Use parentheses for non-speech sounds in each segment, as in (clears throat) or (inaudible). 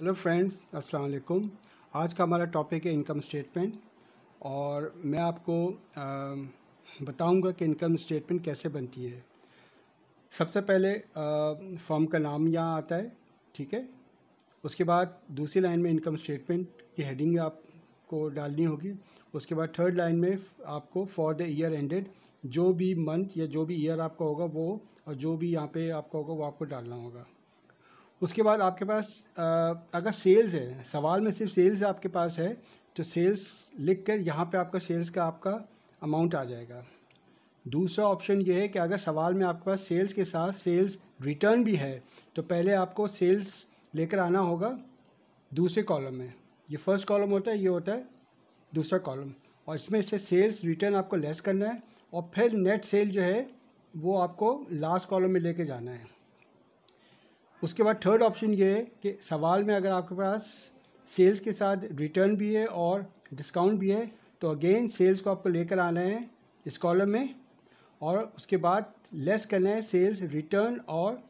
hello friends अस्सलाम वालेकुम आज का हमारा टॉपिक है इनकम स्टेटमेंट और मैं आपको बताऊंगा कि इनकम स्टेटमेंट कैसे बनती है सबसे पहले फॉर्म का नाम यहाँ आता है ठीक है उसके बाद दूसरी लाइन में इनकम स्टेटमेंट की हेडिंग आपको डालनी होगी उसके बाद थर्ड लाइन में आपको फॉर द ईयर एंडेड जो भी मंथ या जो भी ईयर आपका होगा वो और जो भी यहाँ पे आपका होगा वो आपको डालना होगा उसके बाद आपके पास अगर सेल्स है सवाल में सिर्फ सेल्स आपके पास है तो सेल्स लिख कर यहाँ पर आपका सेल्स का आपका अमाउंट आ जाएगा दूसरा ऑप्शन ये है कि अगर सवाल में आपके पास सेल्स के साथ सेल्स रिटर्न भी है तो पहले आपको सेल्स लेकर आना होगा दूसरे कॉलम में ये फर्स्ट कॉलम होता है ये होता है दूसरा कॉलम और इसमें से सेल्स रिटर्न आपको लेस करना है और फिर नेट सेल जो है वो आपको लास्ट कॉलम में लेके जाना है उसके बाद थर्ड ऑप्शन ये है कि सवाल में अगर आपके पास सेल्स के साथ रिटर्न भी है और डिस्काउंट भी है तो अगेन सेल्स को आपको लेकर आना है इस कॉलम में और उसके बाद लेस करना है सेल्स रिटर्न और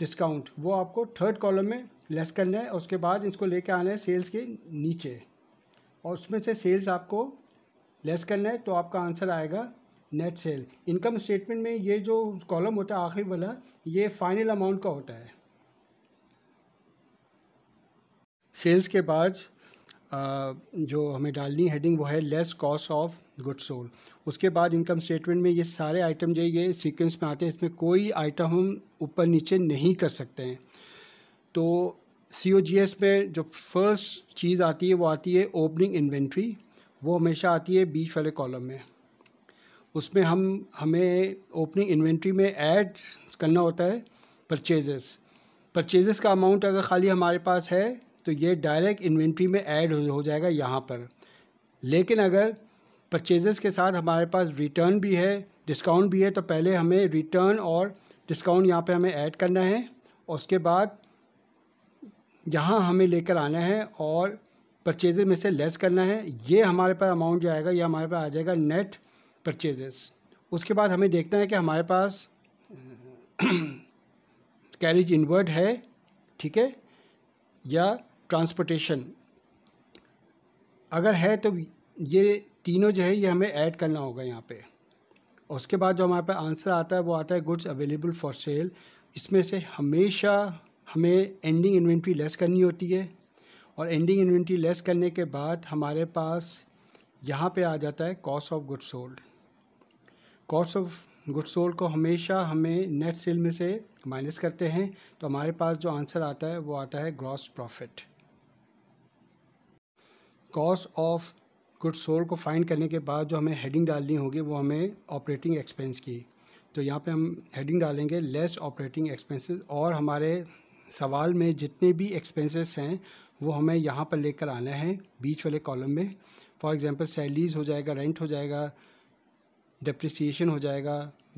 डिस्काउंट वो आपको थर्ड कॉलम में लेस करना है और उसके बाद इसको लेकर आना है सेल्स के नीचे और उसमें से सेल्स आपको लेस करना है तो आपका आंसर आएगा नेट सेल इनकम स्टेटमेंट में ये जो कॉलम होता है आखिरी वाला ये फाइनल अमाउंट का होता है सेल्स के बाद जो हमें डालनी हेडिंग वो है less cost of good sold उसके बाद इनकम स्टेटमेंट में ये सारे आइटम जो ये सीक्वेंस में आते हैं इसमें कोई आइटम हम ऊपर नीचे नहीं कर सकते हैं तो सी ओ जी एस में जो फर्स्ट चीज़ आती है वो आती है ओपनिंग इन्वेंट्री वो हमेशा आती है बीच वाले कॉलम में उसमें हम हमें ओपनिंग इन्वेंट्री में ऐड करना होता है परचेजेस परचेजेस का अमाउंट अगर खाली हमारे पास है तो ये डायरेक्ट इन्वेंट्री में ऐड हो जाएगा यहाँ पर लेकिन अगर परचेजेस के साथ हमारे पास रिटर्न भी है डिस्काउंट भी है तो पहले हमें रिटर्न और डिस्काउंट यहाँ पे हमें ऐड करना है उसके बाद यहाँ हमें लेकर आना है और परचेजेस में से लेस करना है ये हमारे पास अमाउंट जो आएगा ये हमारे पास आ जाएगा नेट परचेजेस उसके बाद हमें देखना है कि हमारे पास कैरिज (clears throat) इन्वर्ट है ठीक है या ट्रांसपोर्टेशन अगर है तो ये तीनों जो है ये हमें ऐड करना होगा यहाँ पे उसके बाद जो हमारे पास आंसर आता है वो आता है गुड्स अवेलेबल फॉर सेल इसमें से हमेशा हमें एंडिंग इन्वेंट्री लेस करनी होती है और एंडिंग इन्वेंट्री लेस करने के बाद हमारे पास यहाँ पे आ जाता है cost of good sold cost of good sold को हमेशा हमें नेट सेल में से माइनस करते हैं तो हमारे पास जो आंसर आता है वो आता है gross profit cost of good sold को फाइंड करने के बाद जो हमें हेडिंग डालनी होगी वो हमें ऑपरेटिंग एक्सपेंस की तो यहाँ पे हम हेडिंग डालेंगे लेस ऑपरेटिंग एक्सपेंसेस और हमारे सवाल में जितने भी एक्सपेंसेस हैं वो हमें यहाँ पर लेकर आना है बीच वाले कॉलम में फॉर एग्जांपल सैलरीज हो जाएगा रेंट हो जाएगा डिप्रिसिएशन हो जाएगा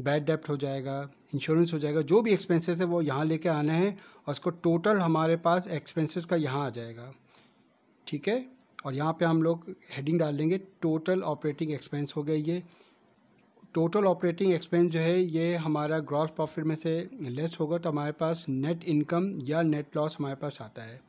बैड डेप्ट हो जाएगा इंश्योरेंस हो जाएगा जो भी एक्सपेंसेस है वो यहाँ कर आना है और उसको टोटल हमारे पास एक्सपेंसिस का यहाँ आ जाएगा ठीक है और यहाँ पे हम लोग हेडिंग डाल देंगे टोटल ऑपरेटिंग एक्सपेंस हो गया ये टोटल ऑपरेटिंग एक्सपेंस जो है ये हमारा ग्रॉस प्रॉफिट में से लेस होगा तो हमारे पास नेट इनकम या नेट लॉस हमारे पास आता है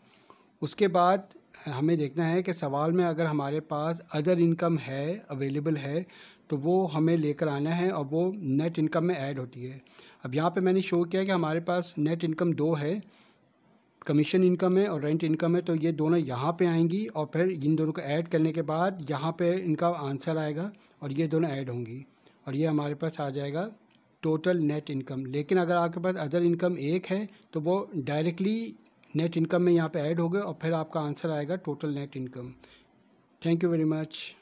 उसके बाद हमें देखना है कि सवाल में अगर हमारे पास अदर इनकम है अवेलेबल है तो वो हमें लेकर आना है और वो नेट इनकम में ऐड होती है अब यहाँ पे मैंने शो किया कि हमारे पास नेट इनकम दो है कमीशन इनकम है और रेंट इनकम है तो ये दोनों यहाँ पे आएंगी और फिर इन दोनों को ऐड करने के बाद यहाँ पे इनका आंसर आएगा और ये दोनों ऐड होंगी और ये हमारे पास आ जाएगा टोटल नेट इनकम लेकिन अगर आपके पास अदर इनकम एक है तो वो डायरेक्टली नेट इनकम में यहाँ पे ऐड हो गए और फिर आपका आंसर आएगा total net income thank you very much